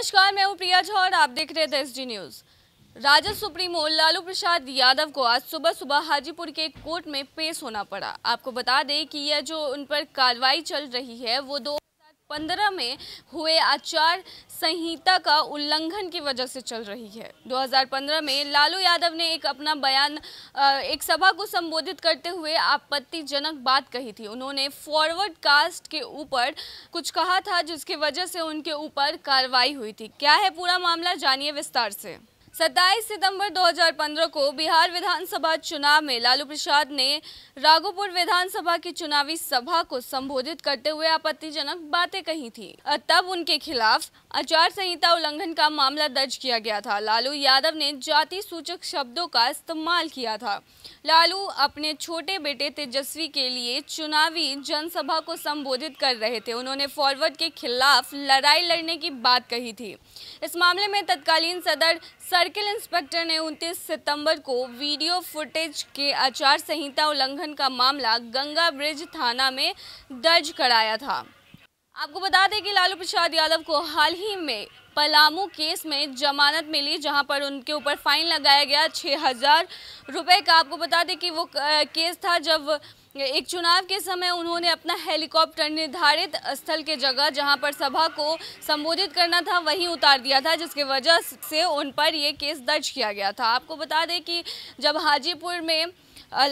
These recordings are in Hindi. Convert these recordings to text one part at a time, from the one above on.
नमस्कार मैं हूँ प्रिया झा और आप देख रहे हैं SD news Rajad supremo Lalu Prasad Yadav को आज सुबह सुबह हाजीपुर के कोर्ट में पेश होना पड़ा आपको बता दें कि यह जो उन पर कार्रवाई चल रही है वो दो 2015 में हुए आचार संहिता का उल्लंघन की वजह से चल रही है 2015 में लालू यादव ने एक अपना बयान एक सभा को संबोधित करते हुए आपत्तिजनक बात कही थी उन्होंने फॉरवर्ड कास्ट के ऊपर कुछ कहा था जिसकी वजह से उनके ऊपर कार्रवाई हुई थी क्या है पूरा मामला जानिए विस्तार से सत्ताईस सितंबर 2015 को बिहार विधानसभा चुनाव में लालू प्रसाद ने राघोपुर विधानसभा की चुनावी सभा को संबोधित करते हुए आपत्तिजनक बातें कही थी तब उनके खिलाफ आचार संहिता उल्लंघन का मामला दर्ज किया गया था लालू यादव ने जाति सूचक शब्दों का इस्तेमाल किया था लालू अपने छोटे बेटे तेजस्वी के लिए चुनावी जनसभा को संबोधित कर रहे थे उन्होंने फॉरवर्ड के खिलाफ लड़ाई लड़ने की बात कही थी इस मामले में तत्कालीन सदर सर सर्किल इंस्पेक्टर ने 29 सितंबर को वीडियो फुटेज के आचार संहिता उल्लंघन का मामला गंगा ब्रिज थाना में दर्ज कराया था आपको बता दें कि लालू प्रसाद यादव को हाल ही में पलामू केस में जमानत मिली जहां पर उनके ऊपर फाइन लगाया गया छः हज़ार रुपये का आपको बता दें कि वो केस था जब एक चुनाव के समय उन्होंने अपना हेलीकॉप्टर निर्धारित स्थल के जगह जहां पर सभा को संबोधित करना था वहीं उतार दिया था जिसके वजह से उन पर ये केस दर्ज किया गया था आपको बता दें कि जब हाजीपुर में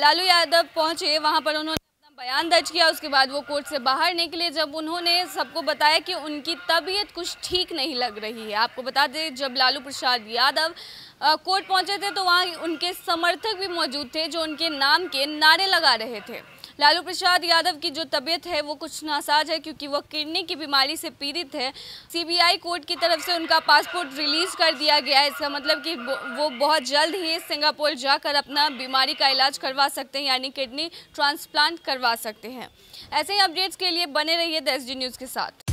लालू यादव पहुंचे वहाँ पर उन्होंने बयान दर्ज किया उसके बाद वो कोर्ट से बाहर निकले जब उन्होंने सबको बताया कि उनकी तबीयत कुछ ठीक नहीं लग रही है आपको बता दें जब लालू प्रसाद यादव कोर्ट पहुंचे थे तो वहाँ उनके समर्थक भी मौजूद थे जो उनके नाम के नारे लगा रहे थे लालू प्रसाद यादव की जो तबीयत है वो कुछ नासाज है क्योंकि वह किडनी की बीमारी से पीड़ित है सीबीआई कोर्ट की तरफ से उनका पासपोर्ट रिलीज कर दिया गया है इसका मतलब कि वो बहुत जल्द ही सिंगापुर जाकर अपना बीमारी का इलाज करवा सकते हैं यानी किडनी ट्रांसप्लांट करवा सकते हैं ऐसे ही अपडेट्स के लिए बने रहिए द न्यूज़ के साथ